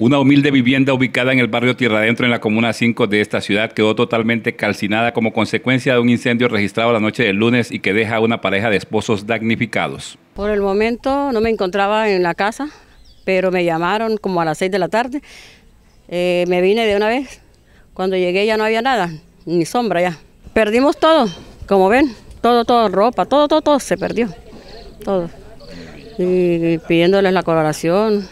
Una humilde vivienda ubicada en el barrio Tierra Adentro, en la comuna 5 de esta ciudad, quedó totalmente calcinada como consecuencia de un incendio registrado la noche del lunes y que deja a una pareja de esposos damnificados. Por el momento no me encontraba en la casa, pero me llamaron como a las 6 de la tarde. Eh, me vine de una vez. Cuando llegué ya no había nada, ni sombra ya. Perdimos todo, como ven, todo, todo, ropa, todo, todo, todo se perdió. Todo. Y pidiéndoles la colaboración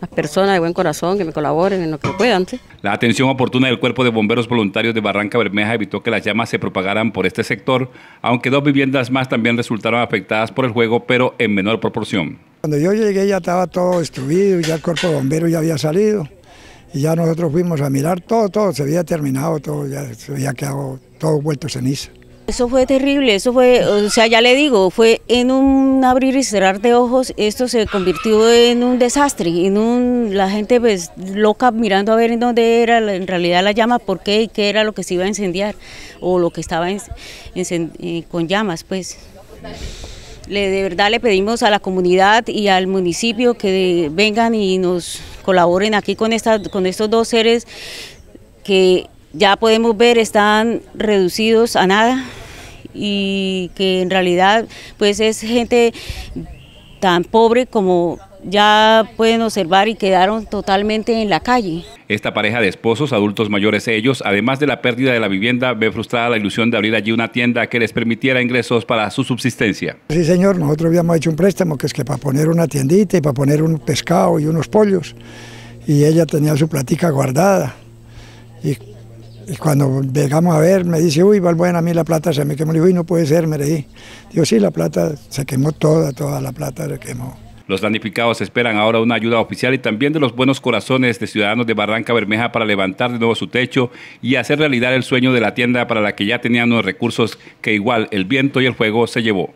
las personas de buen corazón que me colaboren en lo que puedan. La atención oportuna del Cuerpo de Bomberos Voluntarios de Barranca Bermeja evitó que las llamas se propagaran por este sector, aunque dos viviendas más también resultaron afectadas por el juego, pero en menor proporción. Cuando yo llegué ya estaba todo destruido, ya el Cuerpo de Bomberos ya había salido, y ya nosotros fuimos a mirar todo, todo, se había terminado, todo, ya se había quedado todo vuelto ceniza. Eso fue terrible, eso fue, o sea, ya le digo, fue en un abrir y cerrar de ojos, esto se convirtió en un desastre, en un, la gente pues loca mirando a ver en dónde era en realidad la llama, por qué y qué era lo que se iba a incendiar, o lo que estaba eh, con llamas, pues. Le, de verdad le pedimos a la comunidad y al municipio que vengan y nos colaboren aquí con, esta, con estos dos seres que ya podemos ver están reducidos a nada, y que en realidad pues es gente tan pobre como ya pueden observar y quedaron totalmente en la calle. Esta pareja de esposos, adultos mayores ellos, además de la pérdida de la vivienda, ve frustrada la ilusión de abrir allí una tienda que les permitiera ingresos para su subsistencia. Sí, señor, nosotros habíamos hecho un préstamo que es que para poner una tiendita y para poner un pescado y unos pollos, y ella tenía su platica guardada. Y cuando llegamos a ver, me dice, uy, Valbuena, a mí la plata se me quemó. Le digo, uy, no puede ser, me reí. Digo, sí, la plata se quemó toda, toda la plata se quemó. Los damnificados esperan ahora una ayuda oficial y también de los buenos corazones de ciudadanos de Barranca Bermeja para levantar de nuevo su techo y hacer realidad el sueño de la tienda para la que ya tenían los recursos que igual el viento y el fuego se llevó.